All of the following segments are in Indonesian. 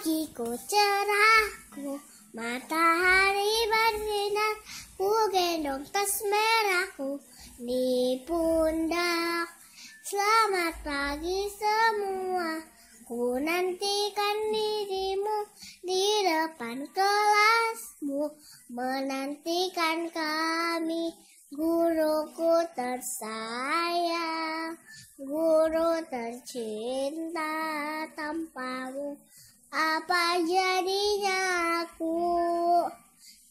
Pagiku cerahku, matahari bersinar, ku gendong tas merahku di pundak. Selamat pagi semua, ku nantikan dirimu di depan kelasmu, menantikan kami guruku tersayang, guru tercinta tanpamu. Apa jadinya aku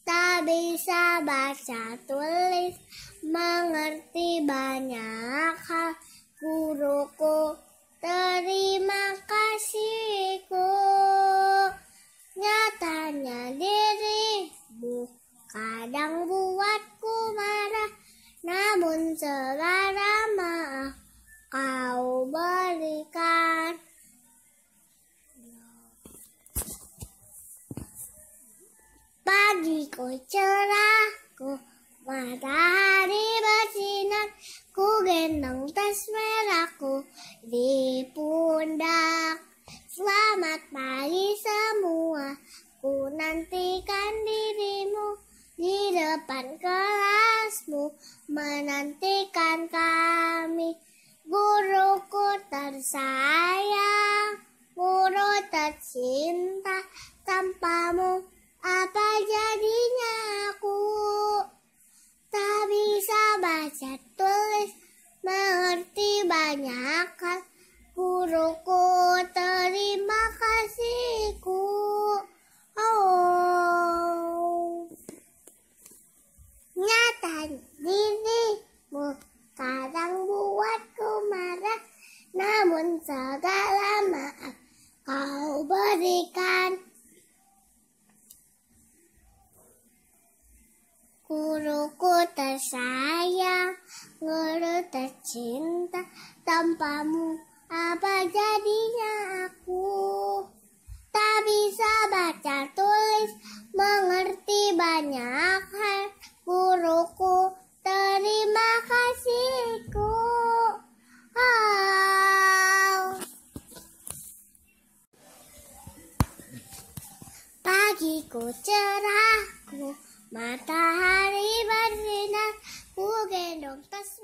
tak bisa baca tulis mengerti banyak hal guruku terima kasihku nyatanya dirimu kadang buatku marah namun selama pagiku cerahku matahari bersinar ku gendong tas merahku di pundak selamat pagi semua ku nantikan dirimu di depan kelasmu menantikan kami guruku tersayang guru tercinta tanpamu mengerti banyak hal. Guruku terima kasihku. Oh. Nyata dirimu kadang buatku marah, namun segala maaf kau berikan. Guruku tersayang. Ngerti cinta tanpamu apa jadinya aku tak bisa baca tulis mengerti banyak hal guruku terima kasihku oh. pagiku cerahku matahari Pronto,